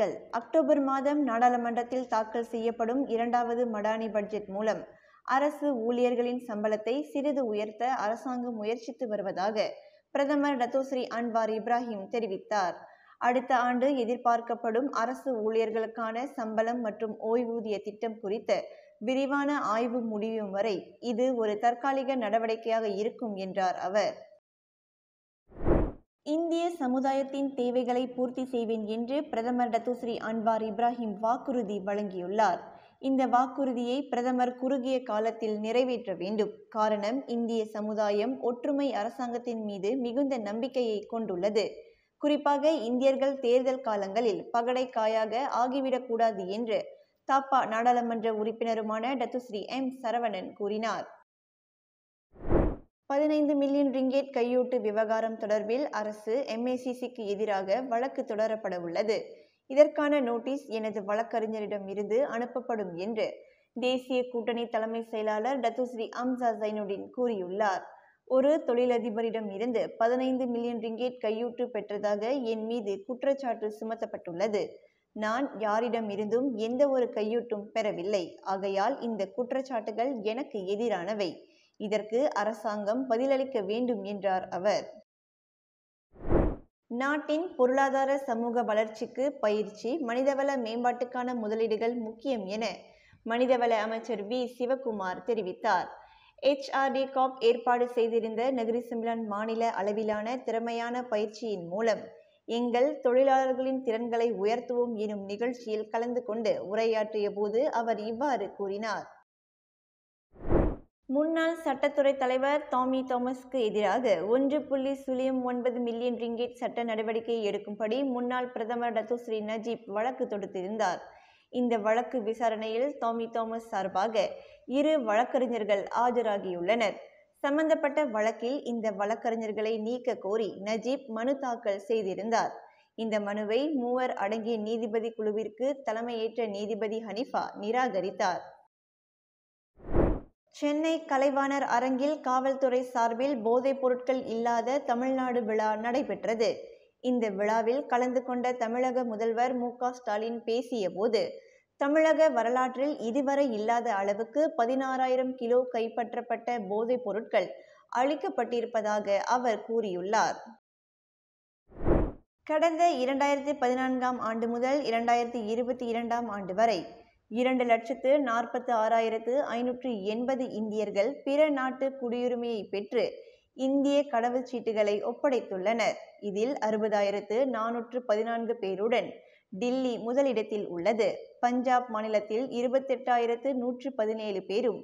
செய்திகள் அக்டோபர் மாதம் நாடாளுமன்றத்தில் தாக்கல் செய்யப்படும் இரண்டாவது மடானி பட்ஜெட் மூலம் அரசு ஊழியர்களின் சம்பளத்தை சிறிது உயர்த்த அரசாங்கம் முயற்சித்து வருவதாக பிரதமர் டத்தோஸ்ரீ அன்வார் இப்ராஹிம் தெரிவித்தார் அடுத்த ஆண்டு எதிர்பார்க்கப்படும் அரசு ஊழியர்களுக்கான சம்பளம் மற்றும் ஓய்வூதிய திட்டம் குறித்த விரிவான ஆய்வு முடியும் வரை இது ஒரு தற்காலிக நடவடிக்கையாக இருக்கும் என்றார் அவர் இந்திய சமுதாயத்தின் தேவைகளை பூர்த்தி செய்வேன் என்று பிரதமர் டத்துஸ்ரீ அன்வார் இப்ராஹிம் வாக்குறுதி வழங்கியுள்ளார் இந்த வாக்குறுதியை பிரதமர் குறுகிய காலத்தில் நிறைவேற்ற வேண்டும் காரணம் இந்திய சமுதாயம் ஒற்றுமை அரசாங்கத்தின் மீது மிகுந்த நம்பிக்கையை கொண்டுள்ளது குறிப்பாக இந்தியர்கள் தேர்தல் காலங்களில் பகடை காயாக ஆகிவிடக்கூடாது என்று தாப்பா நாடாளுமன்ற உறுப்பினருமான டத்துஸ்ரீ எம் சரவணன் கூறினார் பதினைந்து மில்லியன் ரிங்கேட் கையூட்டு விவகாரம் தொடர்பில் அரசு எம்ஏசிசிக்கு எதிராக வழக்கு தொடரப்பட உள்ளது இதற்கான நோட்டீஸ் எனது வழக்கறிஞரிடம் இருந்து அனுப்பப்படும் என்று தேசிய கூட்டணி தலைமை செயலாளர் டத்துஸ்ரீ அம்சா ஜைனுடின் கூறியுள்ளார் ஒரு தொழிலதிபரிடம் இருந்து பதினைந்து மில்லியன் ரிங்கேட் கையூட்டு பெற்றதாக என் மீது குற்றச்சாட்டு சுமத்தப்பட்டுள்ளது நான் யாரிடம் இருந்தும் எந்த ஒரு கையூட்டும் பெறவில்லை ஆகையால் இந்த குற்றச்சாட்டுகள் எனக்கு எதிரானவை இதற்கு அரசாங்கம் பதிலளிக்க வேண்டும் என்றார் அவர் நாட்டின் பொருளாதார சமூக வளர்ச்சிக்கு பயிற்சி மனிதவள மேம்பாட்டுக்கான முதலீடுகள் முக்கியம் என மனிதவள அமைச்சர் வி சிவகுமார் தெரிவித்தார் ஹெச்ஆர்டி காப் ஏற்பாடு செய்திருந்த நெகிரி சிம்லான் மாநில அளவிலான திறமையான பயிற்சியின் மூலம் எங்கள் தொழிலாளர்களின் திறன்களை உயர்த்துவோம் எனும் நிகழ்ச்சியில் கலந்து கொண்டு உரையாற்றிய போது அவர் இவ்வாறு கூறினார் முன்னாள் சட்டத்துறை தலைவர் டாமி தாமஸ்க்கு எதிராக ஒன்று புள்ளி சுழியம் ஒன்பது மில்லியன் ரிங்கேட் சட்ட நடவடிக்கை எடுக்கும்படி முன்னாள் பிரதமர் டத்துஸ்ரீ நஜீப் வழக்கு தொடுத்திருந்தார் இந்த வழக்கு விசாரணையில் டாமி தாமஸ் சார்பாக இரு வழக்கறிஞர்கள் ஆஜராகியுள்ளனர் சம்பந்தப்பட்ட வழக்கில் இந்த வழக்கறிஞர்களை நீக்க கோரி நஜீப் மனு தாக்கல் செய்திருந்தார் இந்த மனுவை மூவர் அடங்கிய நீதிபதி குழுவிற்கு தலைமையேற்ற நீதிபதி ஹனிஃபா நிராகரித்தார் சென்னை கலைவாணர் அரங்கில் காவல்துறை சார்பில் போதைப் பொருட்கள் இல்லாத தமிழ்நாடு விழா நடைபெற்றது இந்த விழாவில் கலந்து கொண்ட தமிழக முதல்வர் மு ஸ்டாலின் பேசிய போது தமிழக வரலாற்றில் இதுவரை இல்லாத அளவுக்கு பதினாறாயிரம் கிலோ கைப்பற்றப்பட்ட போதைப் பொருட்கள் அளிக்கப்பட்டிருப்பதாக அவர் கூறியுள்ளார் கடந்த இரண்டாயிரத்தி பதினான்காம் ஆண்டு முதல் இரண்டாயிரத்தி இருபத்தி இரண்டாம் ஆண்டு வரை இரண்டு லட்சத்து நாற்பத்து ஆறாயிரத்து ஐநூற்று எண்பது இந்தியர்கள் பிற நாட்டு குடியுரிமையை பெற்று இந்திய கடவுச்சீட்டுகளை ஒப்படைத்துள்ளனர் இதில் அறுபதாயிரத்து நானூற்று பதினான்கு பேருடன் டில்லி முதலிடத்தில் உள்ளது பஞ்சாப் மாநிலத்தில் இருபத்தெட்டாயிரத்து நூற்று பதினேழு பேரும்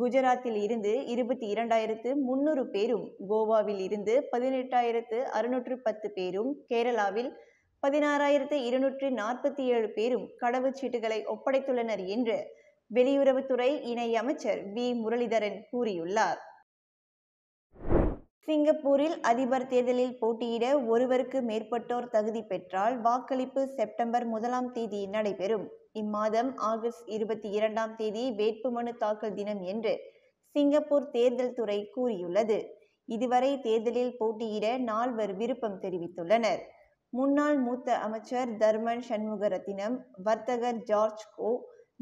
குஜராத்தில் இருந்து இருபத்தி இரண்டாயிரத்து முன்னூறு பேரும் கோவாவில் இருந்து பதினெட்டாயிரத்து அறுநூற்று பத்து பேரும் கேரளாவில் பதினாறாயிரத்து இருநூற்றி நாற்பத்தி ஏழு பேரும் கடவுச்சீட்டுகளை ஒப்படைத்துள்ளனர் என்று வெளியுறவுத்துறை இணை அமைச்சர் வி முரளிதரன் கூறியுள்ளார் சிங்கப்பூரில் அதிபர் தேர்தலில் போட்டியிட ஒருவருக்கு மேற்பட்டோர் தகுதி பெற்றால் வாக்களிப்பு செப்டம்பர் முதலாம் தேதி நடைபெறும் இம்மாதம் ஆகஸ்ட் இருபத்தி இரண்டாம் தேதி வேட்புமனு தாக்கல் தினம் என்று சிங்கப்பூர் தேர்தல் துறை கூறியுள்ளது இதுவரை தேர்தலில் போட்டியிட நால்வர் விருப்பம் தெரிவித்துள்ளனர் முன்னாள் மூத்த அமைச்சர் தர்மன் சண்முகரத்தினம் வர்த்தகர் ஜார்ஜ் கோ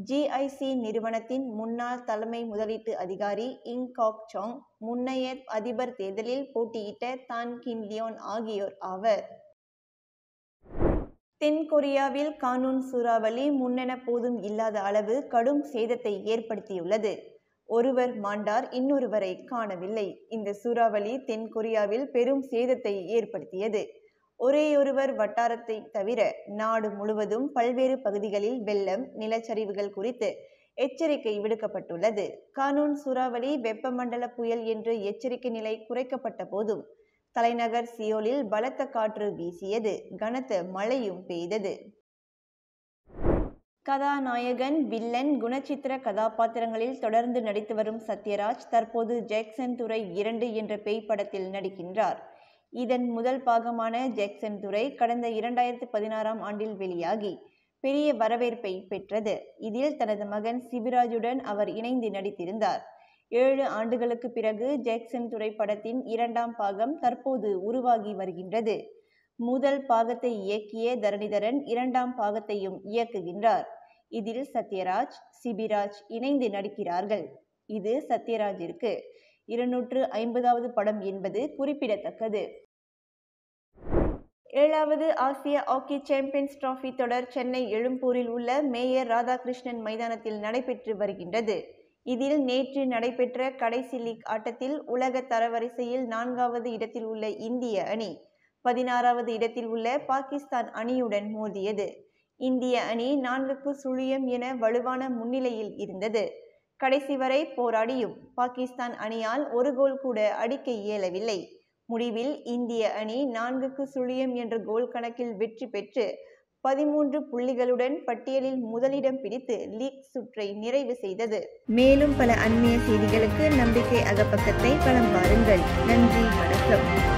ஜிஐசி நிறுவனத்தின் முன்னாள் தலைமை முதலீட்டு அதிகாரி இங் காக் சாங் முன்னைய அதிபர் தேர்தலில் போட்டியிட்ட தான் கின்லியோன் ஆகியோர் ஆவர் தென்கொரியாவில் கானூன் சூறாவளி முன்னென போதும் இல்லாத அளவு கடும் சேதத்தை ஏற்படுத்தியுள்ளது ஒருவர் மாண்டார் இன்னொருவரை காணவில்லை இந்த சூறாவளி தென்கொரியாவில் பெரும் சேதத்தை ஏற்படுத்தியது ஒரே ஒருவர் வட்டாரத்தை தவிர நாடு முழுவதும் பல்வேறு பகுதிகளில் வெள்ளம் நிலச்சரிவுகள் குறித்து எச்சரிக்கை விடுக்கப்பட்டுள்ளது கானூன் சூறாவளி வெப்பமண்டல புயல் என்று எச்சரிக்கை நிலை குறைக்கப்பட்ட போதும் தலைநகர் சியோலில் பலத்த காற்று வீசியது கனத்த மழையும் பெய்தது கதாநாயகன் வில்லன் குணச்சித்திர கதாபாத்திரங்களில் தொடர்ந்து நடித்து வரும் சத்யராஜ் தற்போது ஜேக்சன் துறை இரண்டு என்ற பேய் படத்தில் நடிக்கின்றார் இதன் முதல் பாகமான ஜெக்சன் துறை கடந்த இரண்டாயிரத்து பதினாறாம் ஆண்டில் வெளியாகி பெரிய வரவேற்பை பெற்றது இதில் தனது மகன் சிபிராஜுடன் அவர் இணைந்து நடித்திருந்தார் ஏழு ஆண்டுகளுக்கு பிறகு ஜேக்சன் துறை படத்தின் இரண்டாம் பாகம் தற்போது உருவாகி வருகின்றது முதல் பாகத்தை இயக்கிய தரணிதரன் இரண்டாம் பாகத்தையும் இயக்குகின்றார் இதில் சத்யராஜ் சிபிராஜ் இணைந்து நடிக்கிறார்கள் இது சத்யராஜிற்கு இருநூற்று ஐம்பதாவது படம் என்பது குறிப்பிடத்தக்கது ஏழாவது ஆசிய ஹாக்கி சாம்பியன்ஸ் டிராஃபி தொடர் சென்னை எழும்பூரில் உள்ள மேயர் ராதாகிருஷ்ணன் மைதானத்தில் நடைபெற்று வருகின்றது இதில் நேற்று நடைபெற்ற கடைசி லீக் ஆட்டத்தில் உலக தரவரிசையில் நான்காவது இடத்தில் உள்ள இந்திய அணி பதினாறாவது இடத்தில் உள்ள பாகிஸ்தான் அணியுடன் மோதியது இந்திய அணி நான்குக்கு சுழியம் என வலுவான முன்னிலையில் இருந்தது கடைசி வரை போராடியும் பாகிஸ்தான் அணியால் ஒரு கோல் கூட அடிக்க இயலவில்லை முடிவில் இந்திய அணி நான்குக்கு சுழியம் என்ற கோல் கணக்கில் வெற்றி பெற்று பதிமூன்று புள்ளிகளுடன் பட்டியலில் முதலிடம் பிடித்து லீக் சுற்றை நிறைவு செய்தது மேலும் பல அண்மைய செய்திகளுக்கு நம்பிக்கை அகப்பக்கத்தை களம் பாருங்கள் நன்றி வணக்கம்